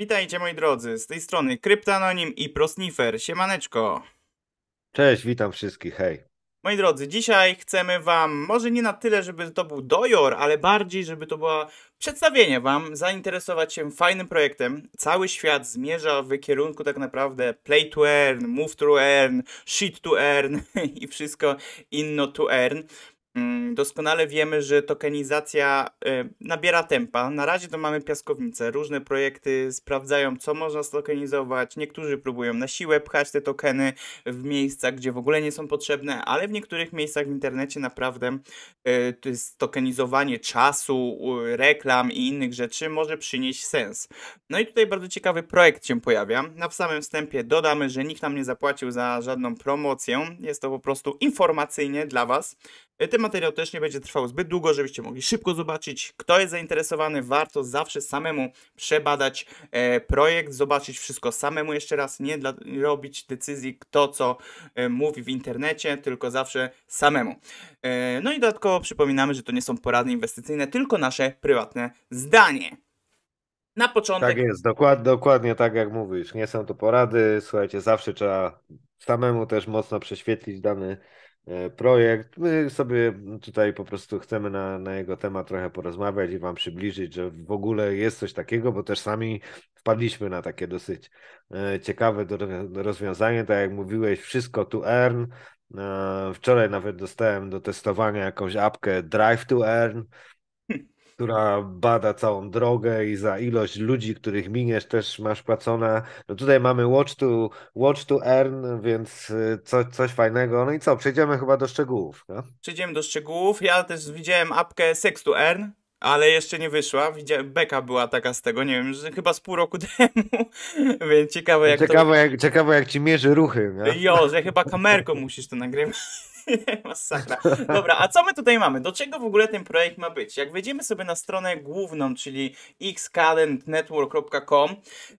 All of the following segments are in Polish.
Witajcie moi drodzy, z tej strony Kryptanonim i Prosnifer, siemaneczko. Cześć, witam wszystkich, hej. Moi drodzy, dzisiaj chcemy wam, może nie na tyle, żeby to był dojor, ale bardziej, żeby to było przedstawienie wam, zainteresować się fajnym projektem. Cały świat zmierza w kierunku tak naprawdę play to earn, move to earn, shit to earn i wszystko inno to earn. Mm, doskonale wiemy, że tokenizacja y, nabiera tempa. Na razie to mamy piaskownicę. Różne projekty sprawdzają, co można stokenizować. Niektórzy próbują na siłę pchać te tokeny w miejsca, gdzie w ogóle nie są potrzebne, ale w niektórych miejscach w internecie naprawdę y, to czasu, reklam i innych rzeczy może przynieść sens. No i tutaj bardzo ciekawy projekt się pojawia. Na samym wstępie dodamy, że nikt nam nie zapłacił za żadną promocję. Jest to po prostu informacyjnie dla Was. E, ten materiał też nie będzie trwał zbyt długo, żebyście mogli szybko zobaczyć. Kto jest zainteresowany, warto zawsze samemu przebadać e, projekt, zobaczyć wszystko samemu jeszcze raz, nie dla, robić decyzji kto co e, mówi w internecie, tylko zawsze samemu. E, no i dodatkowo przypominamy, że to nie są porady inwestycyjne, tylko nasze prywatne zdanie. Na początek. Tak jest, dokład, dokładnie tak jak mówisz. Nie są to porady. Słuchajcie, zawsze trzeba samemu też mocno prześwietlić dany e, projekt. My sobie tutaj po prostu chcemy na, na jego temat trochę porozmawiać i Wam przybliżyć, że w ogóle jest coś takiego, bo też sami wpadliśmy na takie dosyć e, ciekawe rozwiązanie. Tak jak mówiłeś, wszystko to earn. E, wczoraj nawet dostałem do testowania jakąś apkę Drive to Earn, która bada całą drogę i za ilość ludzi, których miniesz, też masz płacona. No tutaj mamy watch to, watch to earn, więc y, coś fajnego. No i co, przejdziemy chyba do szczegółów. No? Przejdziemy do szczegółów. Ja też widziałem apkę Sex to Earn, ale jeszcze nie wyszła. beka była taka z tego, nie wiem, chyba z pół roku temu, więc ciekawe jak ciekawe, to... Jak, ciekawe jak ci mierzy ruchy. Jo, że chyba kamerką musisz to nagrywać. Masakra. Dobra, a co my tutaj mamy? Do czego w ogóle ten projekt ma być? Jak wejdziemy sobie na stronę główną, czyli xcalendnetwork.com,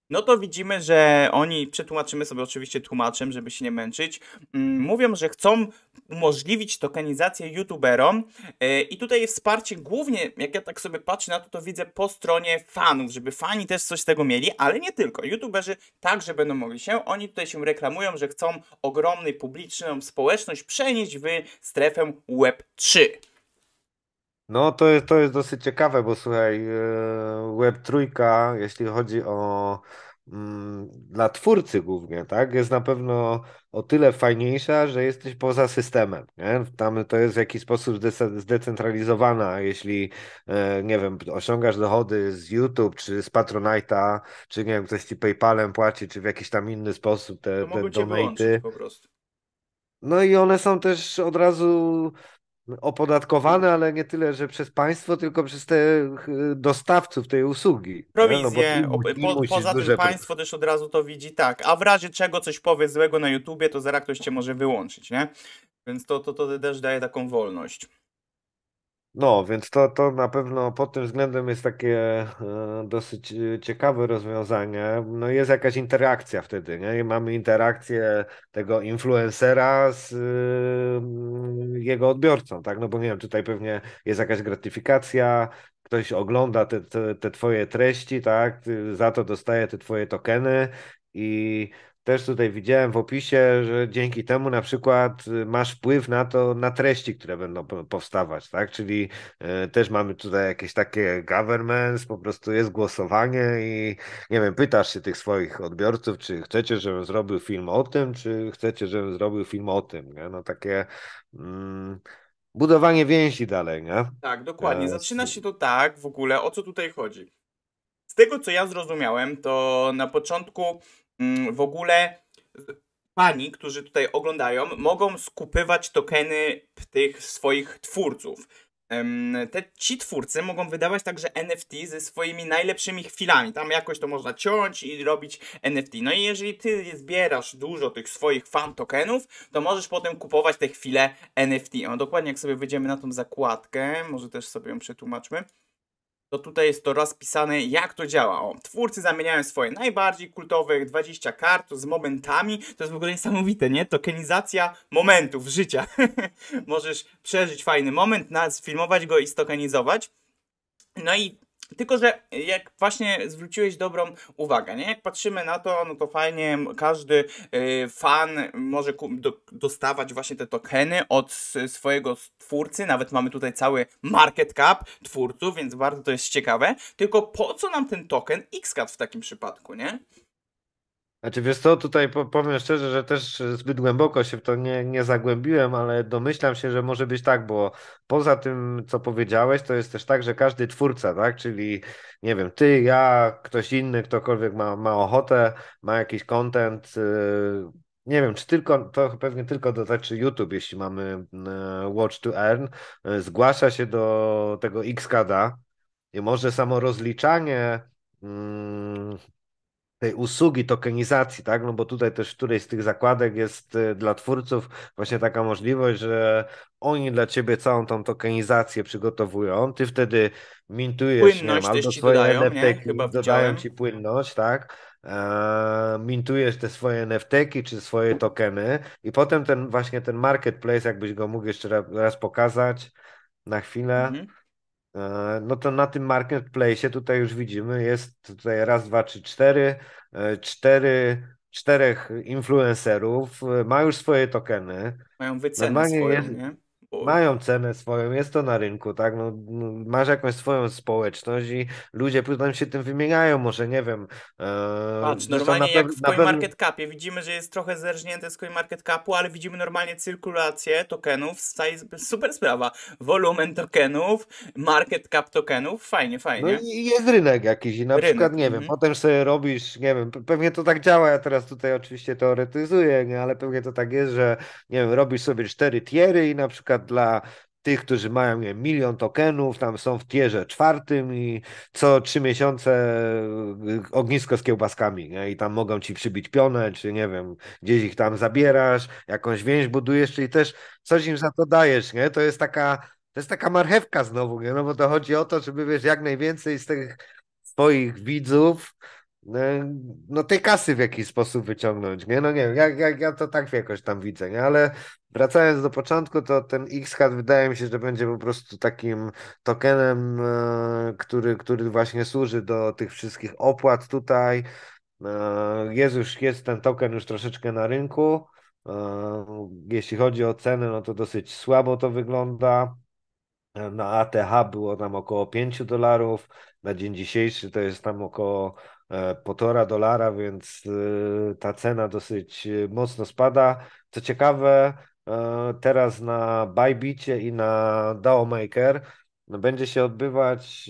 no to widzimy, że oni, przetłumaczymy sobie oczywiście tłumaczem, żeby się nie męczyć, mm, mówią, że chcą umożliwić tokenizację youtuberom e, i tutaj jest wsparcie głównie, jak ja tak sobie patrzę na to, to widzę po stronie fanów, żeby fani też coś z tego mieli, ale nie tylko. YouTuberzy także będą mogli się, oni tutaj się reklamują, że chcą ogromną publiczną społeczność przenieść w strefę Web3. No to, to jest dosyć ciekawe, bo słuchaj, e, Web3, jeśli chodzi o mm, dla twórcy głównie, tak, jest na pewno o tyle fajniejsza, że jesteś poza systemem. Nie? Tam to jest w jakiś sposób zdecentralizowana. Jeśli, e, nie wiem, osiągasz dochody z YouTube, czy z Patronite'a, czy nie wiem, ktoś ci PayPalem płaci, czy w jakiś tam inny sposób te, to te donaty. Po prostu. No i one są też od razu opodatkowane, ale nie tyle, że przez państwo, tylko przez te y, dostawców tej usługi. No Prowizje. No, po, poza tym państwo też od razu to widzi, tak. A w razie czego coś powie złego na YouTubie, to zaraz ktoś cię może wyłączyć, nie? Więc to, to, to też daje taką wolność. No, więc to, to na pewno pod tym względem jest takie e, dosyć e, ciekawe rozwiązanie. No jest jakaś interakcja wtedy, nie? I mamy interakcję tego influencera z e, mm, jego odbiorcą, tak? No bo nie wiem, tutaj pewnie jest jakaś gratyfikacja, ktoś ogląda te, te, te twoje treści, tak? Za to dostaje te twoje tokeny i też tutaj widziałem w opisie, że dzięki temu na przykład y, masz wpływ na to, na treści, które będą powstawać, tak? Czyli y, też mamy tutaj jakieś takie governments, po prostu jest głosowanie i nie wiem, pytasz się tych swoich odbiorców, czy chcecie, żebym zrobił film o tym, czy chcecie, żebym zrobił film o tym, nie? No takie... Mm, budowanie więzi dalej, nie? Tak, dokładnie. E, Zaczyna się to tak w ogóle, o co tutaj chodzi. Z tego co ja zrozumiałem, to na początku Mm, w ogóle y, pani, którzy tutaj oglądają, mogą skupywać tokeny tych swoich twórców. Te, ci twórcy mogą wydawać także NFT ze swoimi najlepszymi chwilami. Tam jakoś to można ciąć i robić NFT. No i jeżeli ty zbierasz dużo tych swoich fan tokenów, to możesz potem kupować te chwile NFT. O, dokładnie jak sobie wejdziemy na tą zakładkę, może też sobie ją przetłumaczmy to tutaj jest to rozpisane, jak to działa. O, twórcy zamieniają swoje najbardziej kultowe 20 kart z momentami. To jest w ogóle niesamowite, nie? Tokenizacja momentów życia. Możesz przeżyć fajny moment, sfilmować go i stokenizować. No i tylko, że jak właśnie zwróciłeś dobrą uwagę, nie? Jak patrzymy na to, no to fajnie, każdy y, fan może dostawać właśnie te tokeny od swojego twórcy, nawet mamy tutaj cały market cap twórców, więc bardzo to jest ciekawe. Tylko po co nam ten token XCAT w takim przypadku, nie? Znaczy wiesz co, tutaj powiem szczerze, że też zbyt głęboko się w to nie, nie zagłębiłem, ale domyślam się, że może być tak, bo poza tym, co powiedziałeś, to jest też tak, że każdy twórca, tak, czyli nie wiem, ty, ja, ktoś inny, ktokolwiek ma, ma ochotę, ma jakiś content, yy... Nie wiem, czy tylko, to pewnie tylko dotyczy YouTube, jeśli mamy y, Watch to Earn, y, zgłasza się do tego Xcada i może samo rozliczanie mm, tej usługi tokenizacji, tak? No bo tutaj też w którejś z tych zakładek jest y, dla twórców właśnie taka możliwość, że oni dla ciebie całą tą tokenizację przygotowują, ty wtedy mintujesz nie, albo swoje dodają, NFT, Chyba dodają ci płynność, tak? E, mintujesz te swoje nft czy swoje tokeny i potem ten właśnie ten marketplace, jakbyś go mógł jeszcze raz pokazać na chwilę. Mhm. E, no to na tym marketplace tutaj już widzimy, jest tutaj raz, dwa, trzy, cztery, e, cztery czterech influencerów, e, ma już swoje tokeny. Mają wycenę swoje, jest, nie? mają cenę swoją, jest to na rynku, tak? No, no masz jakąś swoją społeczność i ludzie potem się tym wymieniają, może nie wiem. E, Patrz, normalnie na jak w market Capie widzimy, że jest trochę zerżnięte z market Capu, ale widzimy normalnie cyrkulację tokenów, super sprawa. Wolumen tokenów, market cap tokenów, fajnie, no fajnie. No i jest rynek jakiś i na rynek. przykład, nie wiem, mhm. potem sobie robisz, nie wiem, pewnie to tak działa, ja teraz tutaj oczywiście teoretyzuję, nie, ale pewnie to tak jest, że nie wiem, robisz sobie cztery tiery i na przykład przykład dla tych, którzy mają nie, milion tokenów, tam są w tierze czwartym i co trzy miesiące y, ognisko z kiełbaskami nie? i tam mogą ci przybić pionę, czy nie wiem, gdzieś ich tam zabierasz, jakąś więź budujesz, czyli też coś im za to dajesz, nie? To jest taka, to jest taka marchewka znowu, nie? No bo to chodzi o to, żeby wiesz, jak najwięcej z tych swoich widzów no, no tej kasy w jakiś sposób wyciągnąć, nie? No nie wiem, ja, ja, ja to tak jakoś tam widzę, nie? Ale wracając do początku, to ten XCAD wydaje mi się, że będzie po prostu takim tokenem, e, który, który właśnie służy do tych wszystkich opłat tutaj. E, jest już, jest ten token już troszeczkę na rynku. E, jeśli chodzi o ceny no to dosyć słabo to wygląda. Na ATH było tam około 5 dolarów na dzień dzisiejszy to jest tam około e, półtora dolara, więc e, ta cena dosyć e, mocno spada. Co ciekawe, teraz na Bybitcie i na DaoMaker będzie się odbywać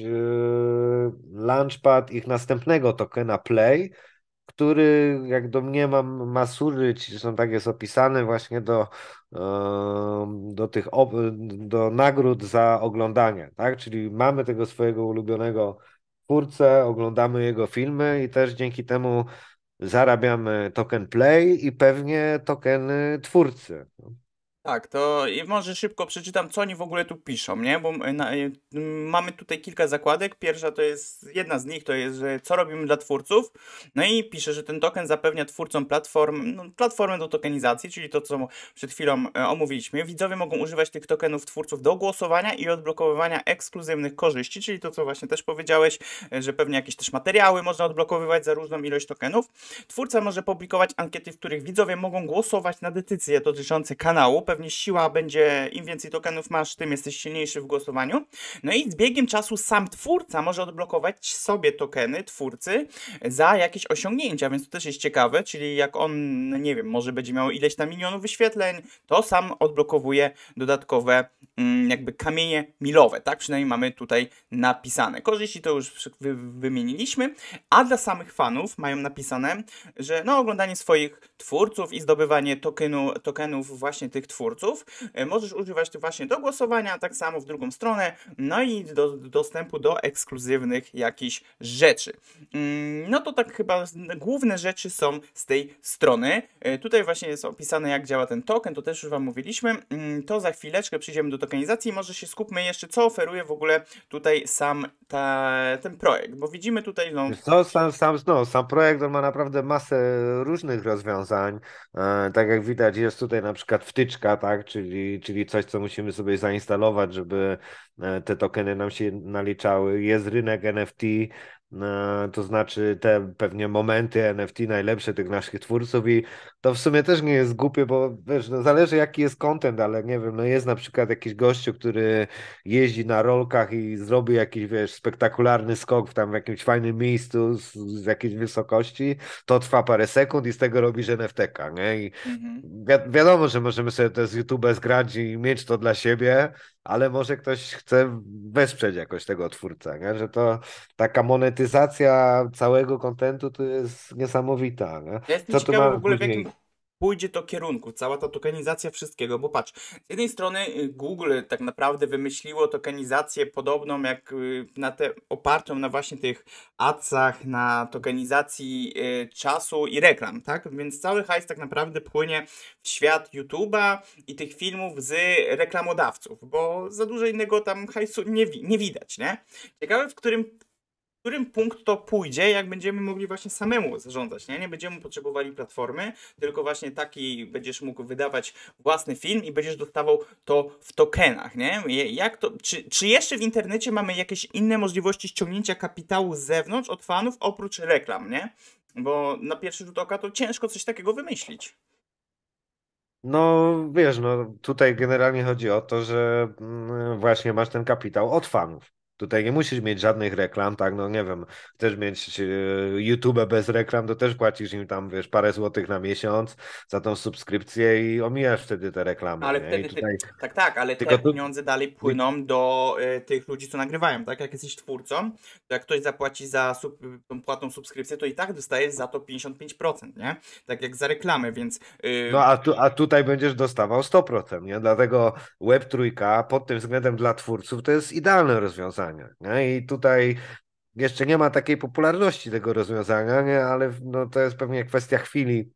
launchpad ich następnego tokena Play, który, jak do mam, ma służyć, zresztą tak jest opisane, właśnie do, do tych do nagród za oglądanie. Tak? Czyli mamy tego swojego ulubionego twórcę, oglądamy jego filmy i też dzięki temu zarabiamy token play i pewnie tokeny twórcy. Tak, to i może szybko przeczytam, co oni w ogóle tu piszą, nie? Bo e, na, y, mamy tutaj kilka zakładek. Pierwsza to jest, jedna z nich to jest, że co robimy dla twórców. No i pisze, że ten token zapewnia twórcom platform, no, platformę do tokenizacji, czyli to, co przed chwilą y, omówiliśmy. Widzowie mogą używać tych tokenów twórców do głosowania i odblokowywania ekskluzywnych korzyści, czyli to, co właśnie też powiedziałeś, y, że pewnie jakieś też materiały można odblokowywać za różną ilość tokenów. Twórca może publikować ankiety, w których widzowie mogą głosować na decyzje dotyczące kanału pewnie siła będzie, im więcej tokenów masz, tym jesteś silniejszy w głosowaniu. No i z biegiem czasu sam twórca może odblokować sobie tokeny twórcy za jakieś osiągnięcia, więc to też jest ciekawe, czyli jak on, no nie wiem, może będzie miał ileś tam milionów wyświetleń, to sam odblokowuje dodatkowe mm, jakby kamienie milowe, tak? Przynajmniej mamy tutaj napisane. Korzyści to już wymieniliśmy, a dla samych fanów mają napisane, że no oglądanie swoich twórców i zdobywanie tokenu, tokenów właśnie tych twórców twórców. E, możesz używać tu właśnie do głosowania, tak samo w drugą stronę, no i do, do dostępu do ekskluzywnych jakichś rzeczy. Mm, no to tak chyba główne rzeczy są z tej strony. E, tutaj właśnie jest opisane, jak działa ten token, to też już Wam mówiliśmy. Mm, to za chwileczkę przyjdziemy do tokenizacji. Może się skupmy jeszcze, co oferuje w ogóle tutaj sam ta, ten projekt, bo widzimy tutaj. No... Co, sam, sam, no, sam projekt on ma naprawdę masę różnych rozwiązań. E, tak jak widać, jest tutaj na przykład wtyczka tak? Czyli, czyli coś, co musimy sobie zainstalować, żeby e, te tokeny nam się naliczały. Jest rynek NFT, E, to znaczy te pewnie momenty NFT najlepsze tych naszych twórców i to w sumie też nie jest głupie, bo wiesz, no zależy jaki jest content, ale nie wiem, no jest na przykład jakiś gościu, który jeździ na rolkach i zrobi jakiś, wiesz, spektakularny skok w tam jakimś fajnym miejscu z, z jakiejś wysokości, to trwa parę sekund i z tego robisz NFT-ka, nie? I mhm. wi wiadomo, że możemy sobie to z YouTube zgrać i mieć to dla siebie, ale może ktoś chce wesprzeć jakoś tego twórcę, nie? że to taka monetyzacja całego kontentu to jest niesamowita. Nie? Ja jestem Co ciekawy w ogóle w jakim, pójdzie to kierunku, cała ta tokenizacja wszystkiego, bo patrz, z jednej strony y, Google tak naprawdę wymyśliło tokenizację podobną jak y, na te, opartą na właśnie tych adsach, na tokenizacji y, czasu i reklam, tak? Więc cały hajs tak naprawdę płynie w świat YouTube'a i tych filmów z reklamodawców, bo za dużo innego tam hajsu nie, nie widać, nie? Ciekawe, w którym którym punkt to pójdzie, jak będziemy mogli właśnie samemu zarządzać. Nie, nie będziemy potrzebowali platformy, tylko właśnie taki będziesz mógł wydawać własny film i będziesz dostawał to w tokenach. Nie? Jak to, czy, czy jeszcze w internecie mamy jakieś inne możliwości ściągnięcia kapitału z zewnątrz od fanów oprócz reklam, nie? Bo na pierwszy rzut oka to ciężko coś takiego wymyślić. No wiesz, no tutaj generalnie chodzi o to, że mm, właśnie masz ten kapitał od fanów. Tutaj nie musisz mieć żadnych reklam, tak, no nie wiem, chcesz mieć e, YouTube bez reklam, to też płacisz im tam, wiesz, parę złotych na miesiąc za tą subskrypcję i omijasz wtedy te reklamy. Ale wtedy, tutaj... tak, tak, ale te pieniądze dalej płyną do y, tych ludzi, co nagrywają, tak, jak jesteś twórcą, to jak ktoś zapłaci za sub, tą płatną subskrypcję, to i tak dostajesz za to 55%, nie? Tak jak za reklamy, więc... Y... No a, tu, a tutaj będziesz dostawał 100%, nie? Dlatego web Trójka pod tym względem dla twórców to jest idealne rozwiązanie rozwiązania. Nie? I tutaj jeszcze nie ma takiej popularności tego rozwiązania, nie? ale no, to jest pewnie kwestia chwili,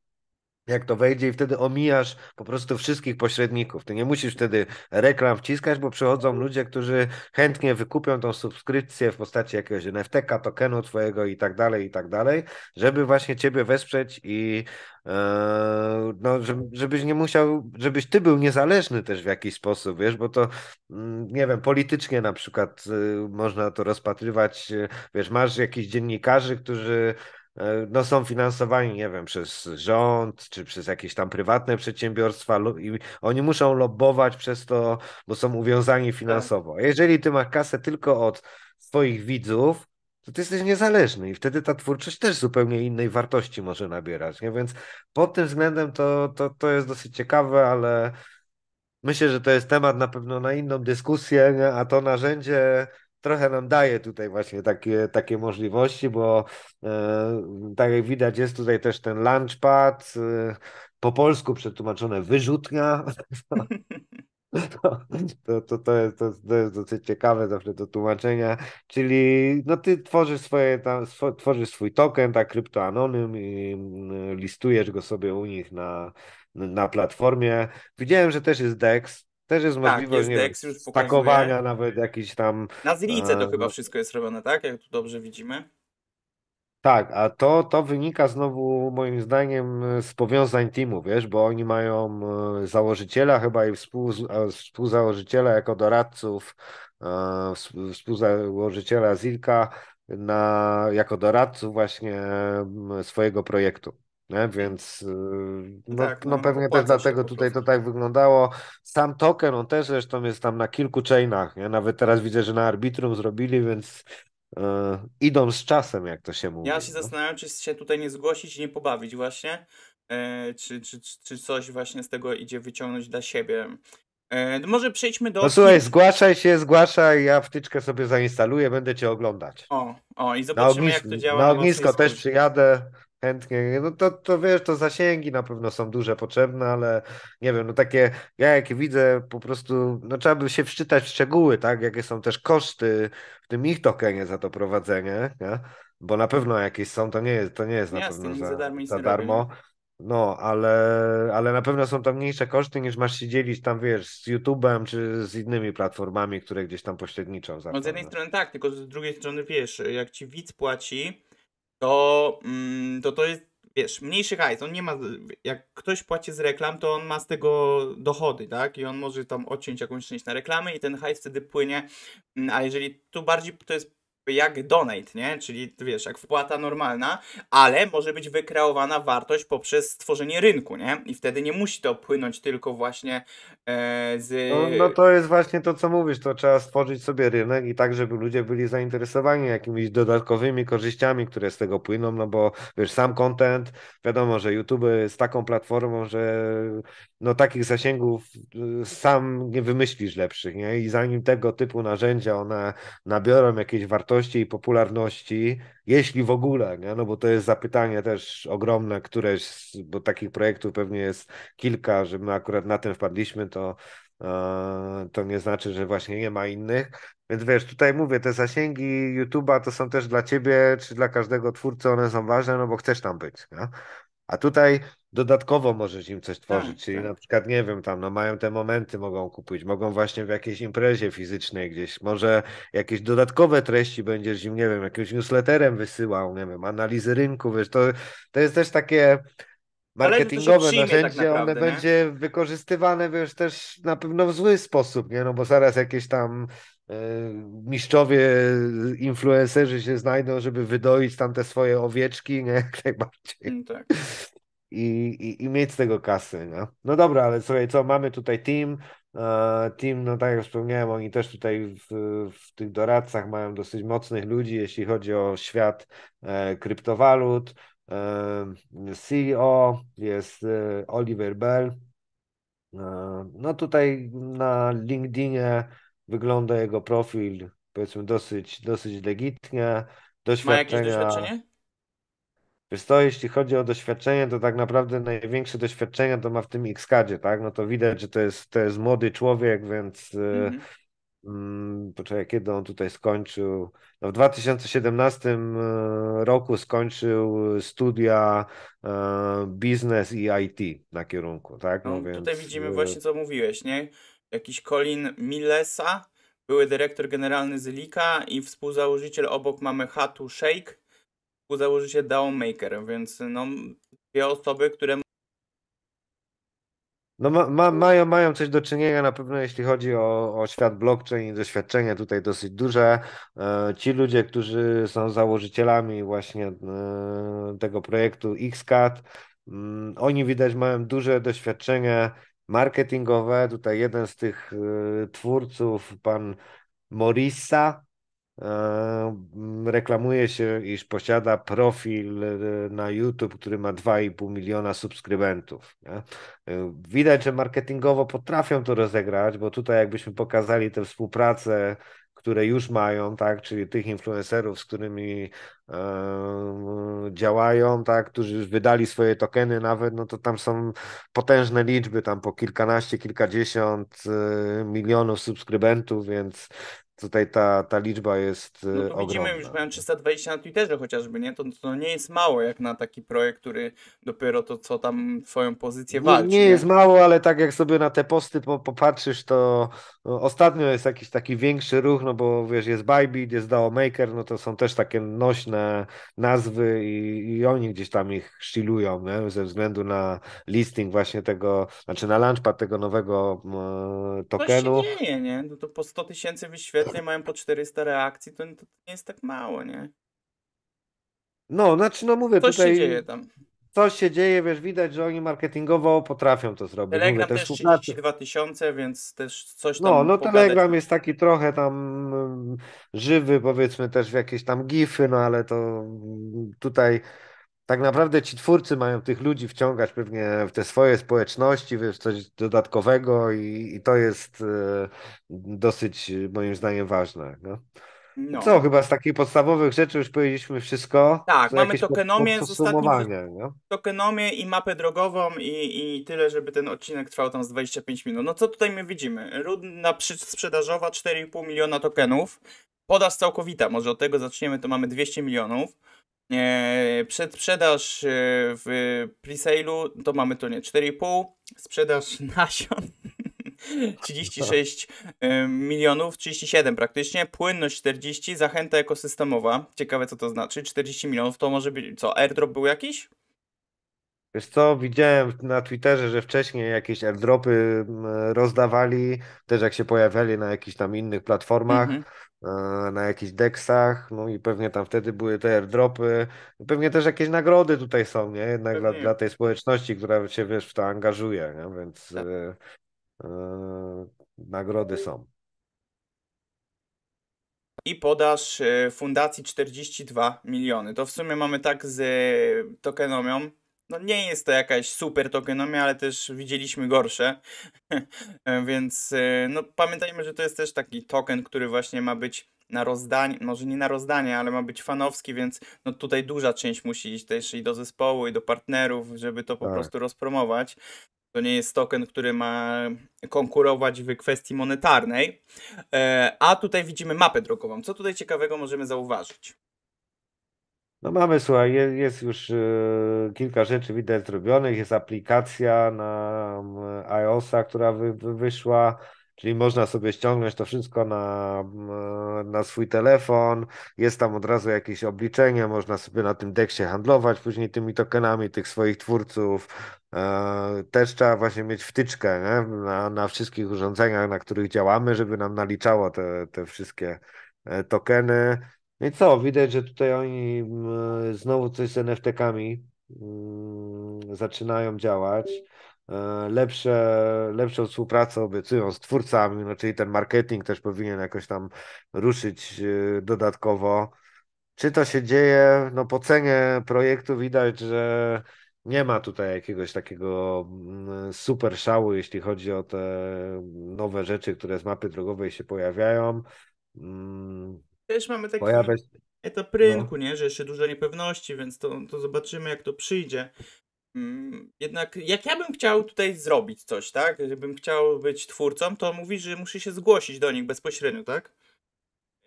jak to wejdzie i wtedy omijasz po prostu wszystkich pośredników. Ty nie musisz wtedy reklam wciskać, bo przychodzą ludzie, którzy chętnie wykupią tą subskrypcję w postaci jakiegoś NFT-ka, tokenu twojego i tak dalej, i tak dalej, żeby właśnie ciebie wesprzeć i yy, no, żebyś nie musiał, żebyś ty był niezależny też w jakiś sposób, wiesz, bo to mm, nie wiem, politycznie na przykład yy, można to rozpatrywać, yy, wiesz, masz jakichś dziennikarzy, którzy E, no są finansowani, nie wiem, przez rząd czy przez jakieś tam prywatne przedsiębiorstwa i oni muszą lobbować przez to, bo są uwiązani tak. finansowo. Jeżeli ty masz kasę tylko od swoich widzów, to ty jesteś niezależny i wtedy ta twórczość też zupełnie innej wartości może nabierać, nie? Więc pod tym względem to, to, to jest dosyć ciekawe, ale myślę, że to jest temat na pewno na inną dyskusję, a to narzędzie trochę nam daje tutaj właśnie takie, takie możliwości, bo e, tak jak widać jest tutaj też ten launchpad, e, po polsku przetłumaczone wyrzutnia. To, to, to, jest, to, to jest dosyć ciekawe zawsze do tłumaczenia, czyli no ty tworzysz, swoje, tam, tworzysz swój token, tak kryptoanonym i mm, listujesz go sobie u nich na, na platformie. Widziałem, że też jest DEX, też jest tak, możliwość jest Dex, nawet jakiś tam. Na Zlice to chyba wszystko jest robione, tak? Jak tu dobrze widzimy. Tak, a to, to wynika znowu moim zdaniem z powiązań teamu, wiesz, bo oni mają e, założyciela chyba i współ, e, współzałożyciela jako doradców, e, współzałożyciela Zilka na, jako doradców właśnie swojego projektu. Nie? Więc y, no, tak, no, no pewnie też dlatego tutaj to tak wyglądało. Sam token, on też zresztą jest tam na kilku chainach. Nie? Nawet teraz widzę, że na arbitrum zrobili, więc yy, idą z czasem, jak to się mówi. Ja się no? zastanawiam, czy się tutaj nie zgłosić i nie pobawić właśnie. Yy, czy, czy, czy coś właśnie z tego idzie wyciągnąć dla siebie. Yy, może przejdźmy do. No słuchaj, zgłaszaj się, zgłaszaj, ja wtyczkę sobie zainstaluję, będę cię oglądać. O, o i zobaczymy, jak to działa. Na ognisko też przyjadę chętnie, no to, to wiesz, to zasięgi na pewno są duże potrzebne, ale nie wiem, no takie, ja jakie widzę, po prostu, no trzeba by się wczytać w szczegóły, tak, jakie są też koszty w tym ich tokenie za to prowadzenie, nie? bo na pewno jakieś są, to nie jest, to nie jest Jasne, na pewno za, darmo, za darmo. No, ale, ale na pewno są tam mniejsze koszty niż masz się dzielić tam, wiesz, z YouTube'em czy z innymi platformami, które gdzieś tam pośredniczą. Zapewne. No z jednej no. strony tak, tylko z drugiej strony wiesz, jak ci widz płaci, to, mm, to to jest, wiesz, mniejszy hajs. On nie ma, jak ktoś płaci z reklam, to on ma z tego dochody, tak? I on może tam odciąć jakąś część na reklamy i ten hajs wtedy płynie. Mm, a jeżeli tu bardziej to jest jak donate, nie? Czyli wiesz, jak wpłata normalna, ale może być wykreowana wartość poprzez stworzenie rynku, nie? I wtedy nie musi to płynąć tylko właśnie e, z. No, no, to jest właśnie to, co mówisz, to trzeba stworzyć sobie rynek i tak, żeby ludzie byli zainteresowani jakimiś dodatkowymi korzyściami, które z tego płyną, no bo wiesz, sam content, wiadomo, że YouTube jest taką platformą, że no takich zasięgów y, sam nie wymyślisz lepszych, nie? I zanim tego typu narzędzia one nabiorą jakieś wartości, wartości i popularności, jeśli w ogóle, nie? no bo to jest zapytanie też ogromne, któreś, bo takich projektów pewnie jest kilka, że my akurat na tym wpadliśmy, to, e, to nie znaczy, że właśnie nie ma innych. Więc wiesz, tutaj mówię, te zasięgi YouTube'a to są też dla ciebie czy dla każdego twórcy, one są ważne, no bo chcesz tam być. Nie? A tutaj dodatkowo możesz im coś tworzyć, tak, czyli tak. na przykład, nie wiem, tam no mają te momenty, mogą kupić, mogą właśnie w jakiejś imprezie fizycznej gdzieś, może jakieś dodatkowe treści będziesz im, nie wiem, jakimś newsletterem wysyłał, nie wiem, analizy rynku, wiesz, to, to jest też takie no marketingowe przyjmie, tak narzędzie, tak naprawdę, one nie? będzie wykorzystywane, wiesz, też na pewno w zły sposób, nie, no bo zaraz jakieś tam e, mistrzowie, influencerzy się znajdą, żeby wydoić tam te swoje owieczki, nie, jak najbardziej. No tak i, i, i mieć z tego kasy. No. no dobra, ale słuchaj, co mamy tutaj team. E, team, no tak jak wspomniałem, oni też tutaj w, w tych doradcach mają dosyć mocnych ludzi, jeśli chodzi o świat e, kryptowalut. E, CEO jest Oliver Bell. No tutaj na LinkedInie wygląda jego profil, powiedzmy, dosyć, dosyć legitnie. Doświadczenia... Ma jakieś doświadczenie? Wiesz co, jeśli chodzi o doświadczenie, to tak naprawdę największe doświadczenia to ma w tym X-Cadzie, tak? No to widać, że to jest, to jest młody człowiek, więc mm-hmm. poczekaj, kiedy on tutaj skończył? No w 2017 e, roku skończył studia e, biznes i IT na kierunku, tak? No, no więc... Tutaj widzimy właśnie, co mówiłeś, nie? Jakiś Colin Millesa, były dyrektor generalny Zylika i współzałożyciel obok mamy Hatu Shake, założyciel maker, więc no, dwie osoby, które. No ma, ma, mają, mają coś do czynienia na pewno, jeśli chodzi o, o świat blockchain i doświadczenie tutaj dosyć duże. E, ci ludzie, którzy są założycielami właśnie e, tego projektu XCAT, mm, oni widać mają duże doświadczenie marketingowe. Tutaj jeden z tych e, twórców, pan Morissa, E, reklamuje się, iż posiada profil e, na YouTube, który ma 2,5 miliona subskrybentów. Nie? E, widać, że marketingowo potrafią to rozegrać, bo tutaj jakbyśmy pokazali tę współpracę, które już mają, tak, czyli tych influencerów, z którymi działają, tak, którzy już wydali swoje tokeny nawet, no to tam są potężne liczby, tam po kilkanaście, kilkadziesiąt milionów subskrybentów, więc tutaj ta, ta liczba jest no e, to ogromna. Widzimy już miałem 320 na Twitterze chociażby, nie? To, to nie jest mało jak na taki projekt, który dopiero to co tam swoją pozycję walczy. Nie, nie, nie? jest mało, ale tak jak sobie na te posty popatrzysz, to no, ostatnio jest jakiś taki większy ruch, no bo wiesz, jest Bybit, jest Maker, no to są też takie nośne nazwy i, i oni gdzieś tam ich szcilują, nie? ze względu na listing właśnie tego, znaczy na launchpad tego nowego e, tokenu. No się nie, nie? No to po 100 tysięcy wyświetleń konkretnie mają po 400 reakcji, to, nie jest tak mało, nie? No, znaczy, no mówię Coś tutaj... Coś się dzieje tam. Coś się dzieje, wiesz, widać, że oni marketingowo potrafią to zrobić. Telegram Mówię, też 32 tysiące, więc też coś no, tam... No, no pogadać. Telegram jest taki trochę tam mm, żywy, powiedzmy też w jakieś tam gify, no ale to mm, tutaj tak naprawdę ci twórcy mają tych ludzi wciągać pewnie w te swoje społeczności, wiesz, coś dodatkowego i, i to jest e, dosyć moim zdaniem ważne. No. No. Co, chyba z takich podstawowych rzeczy już powiedzieliśmy wszystko. Tak, to mamy tokenomię, pod, no? tokenomię i mapę drogową i, i tyle, żeby ten odcinek trwał tam z 25 minut. No co tutaj my widzimy? Rudna sprzedażowa 4,5 miliona tokenów. Podaż całkowita, może od tego zaczniemy, to mamy 200 milionów. E, Przedsprzedaż e, w presale'u to mamy to nie 4,5, sprzedaż nasion 36 e, milionów, 37 praktycznie, płynność 40, zachęta ekosystemowa, ciekawe co to znaczy, 40 milionów to może być, co, airdrop był jakiś? Wiesz co, widziałem na Twitterze, że wcześniej jakieś airdropy mm, rozdawali, też jak się pojawiali na jakichś tam innych platformach. Mm -hmm. E, na jakichś deksach, no i pewnie tam wtedy były te airdropy, pewnie też jakieś nagrody tutaj są, nie? Jednak dla, dla, tej społeczności, która się, wiesz, w to angażuje, nie? Więc e, tak. E, nagrody są. I podasz fundacji 42 miliony. To w sumie mamy tak z tokenomią, no nie jest to jakaś super tokenomia, ale też widzieliśmy gorsze. E, więc e, no, pamiętajmy, że to jest też taki token, który właśnie ma być na rozdanie, może nie na rozdanie, ale ma być fanowski, więc no tutaj duża część musi iść też i do zespołu, i do partnerów, żeby to po tak. prostu rozpromować. To nie jest token, który ma konkurować w kwestii monetarnej. E, a tutaj widzimy mapę drogową. Co tutaj ciekawego możemy zauważyć? No mamy, słuchaj, jest już y, kilka rzeczy widać zrobionych, jest aplikacja na mm, iOS-a, która wy, wyszła, czyli można sobie ściągnąć to wszystko na, mm, na swój telefon, jest tam od razu jakieś obliczenie, można sobie na tym deksie handlować później tymi tokenami tych swoich twórców, e, też trzeba właśnie mieć wtyczkę nie? Na, na wszystkich urządzeniach, na których działamy, żeby nam naliczało te, te wszystkie e, tokeny. No i co, widać, że tutaj oni mm, znowu coś z NFT-kami mm, zaczynają działać. E, lepsze, lepszą współpracę obiecują z twórcami, no czyli ten marketing też powinien jakoś tam ruszyć e, dodatkowo. Czy to się dzieje? No po cenie projektu widać, że nie ma tutaj jakiegoś takiego mm, super szału, jeśli chodzi o te nowe rzeczy, które z mapy drogowej się pojawiają też mamy taki Moja etap no. rynku, no. nie? że jeszcze dużo niepewności, więc to, to zobaczymy, jak to przyjdzie. Mm, jednak jak ja bym chciał tutaj zrobić coś, tak? Gdybym chciał być twórcą, to mówi, że muszę się zgłosić do nich bezpośrednio, tak?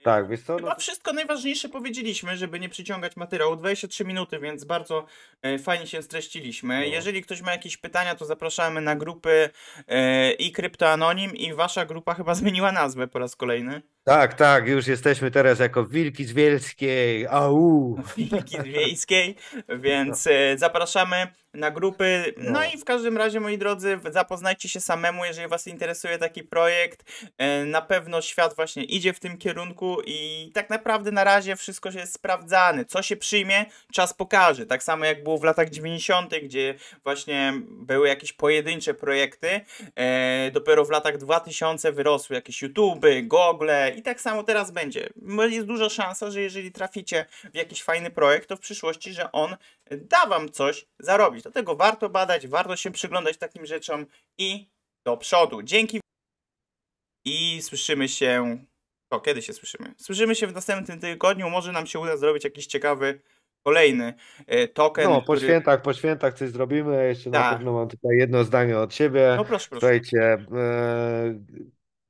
Tak, wiesz co? Chyba no wszystko najważniejsze powiedzieliśmy, żeby nie przyciągać materiału. 23 minuty, więc bardzo e, fajnie się streściliśmy. No. Jeżeli ktoś ma jakieś pytania, to zapraszamy na grupy e, i Kryptoanonim i wasza grupa chyba zmieniła nazwę po raz kolejny. Tak, tak, już jesteśmy teraz jako Wilki z Wielskiej, au! Wilki z więc e, zapraszamy na grupy. No, no. i w każdym razie, moi drodzy, zapoznajcie się samemu, jeżeli Was interesuje taki projekt. E, na pewno świat właśnie idzie w tym kierunku i tak naprawdę na razie wszystko jest sprawdzane. Co się przyjmie, czas pokaże. Tak samo jak było w latach 90., gdzie właśnie były jakieś pojedyncze projekty. E, dopiero w latach 2000 wyrosły jakieś YouTube, Google i tak samo teraz będzie. Jest duża szansa, że jeżeli traficie w jakiś fajny projekt, to w przyszłości, że on da Wam coś zarobić do Dlatego warto badać, warto się przyglądać takim rzeczom i do przodu. Dzięki i słyszymy się. O, kiedy się słyszymy? Słyszymy się w następnym tygodniu. Może nam się uda zrobić jakiś ciekawy kolejny e, token. No, po który... świętach, po świętach coś zrobimy. Jeszcze tak. na pewno mam tutaj jedno zdanie od siebie. No proszę, proszę. Słuchajcie, e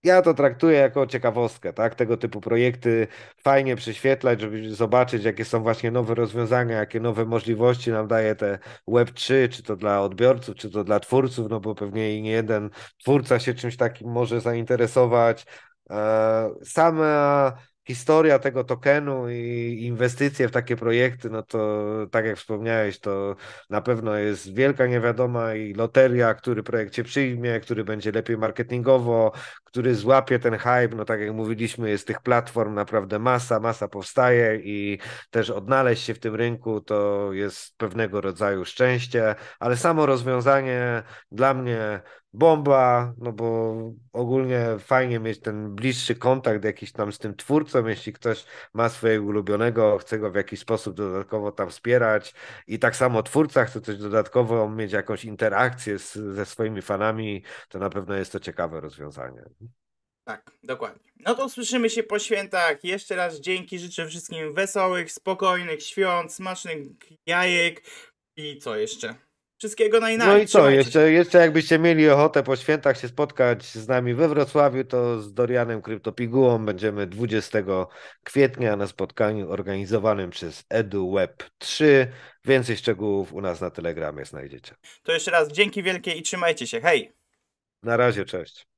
ja to traktuję jako ciekawostkę, tak? Tego typu projekty fajnie prześwietlać, żeby zobaczyć, jakie są właśnie nowe rozwiązania, jakie nowe możliwości nam daje te Web3, czy to dla odbiorców, czy to dla twórców, no bo pewnie nie jeden twórca się czymś takim może zainteresować. E, Sama historia tego tokenu i inwestycje w takie projekty, no to tak jak wspomniałeś, to na pewno jest wielka niewiadoma i loteria, który projekt się przyjmie, który będzie lepiej marketingowo, który złapie ten hype, no tak jak mówiliśmy, jest tych platform naprawdę masa, masa powstaje i też odnaleźć się w tym rynku to jest pewnego rodzaju szczęście, ale samo rozwiązanie dla mnie bomba, no bo ogólnie fajnie mieć ten bliższy kontakt jakiś tam z tym twórcą, jeśli ktoś ma swojego ulubionego, chce go w jakiś sposób dodatkowo tam wspierać i tak samo twórca chce coś dodatkowo mieć jakąś interakcję z, ze swoimi fanami, to na pewno jest to ciekawe rozwiązanie. Tak, dokładnie. No to usłyszymy się po świętach. Jeszcze raz dzięki, życzę wszystkim wesołych, spokojnych świąt, smacznych jajek i co jeszcze? Wszystkiego najnajmniej. No i co, jeszcze, jeszcze jakbyście mieli ochotę po świętach się spotkać z nami we Wrocławiu, to z Dorianem Kryptopigułą będziemy 20 kwietnia na spotkaniu organizowanym przez EduWeb3. Więcej szczegółów u nas na Telegramie znajdziecie. To jeszcze raz dzięki wielkie i trzymajcie się. Hej! Na razie, cześć.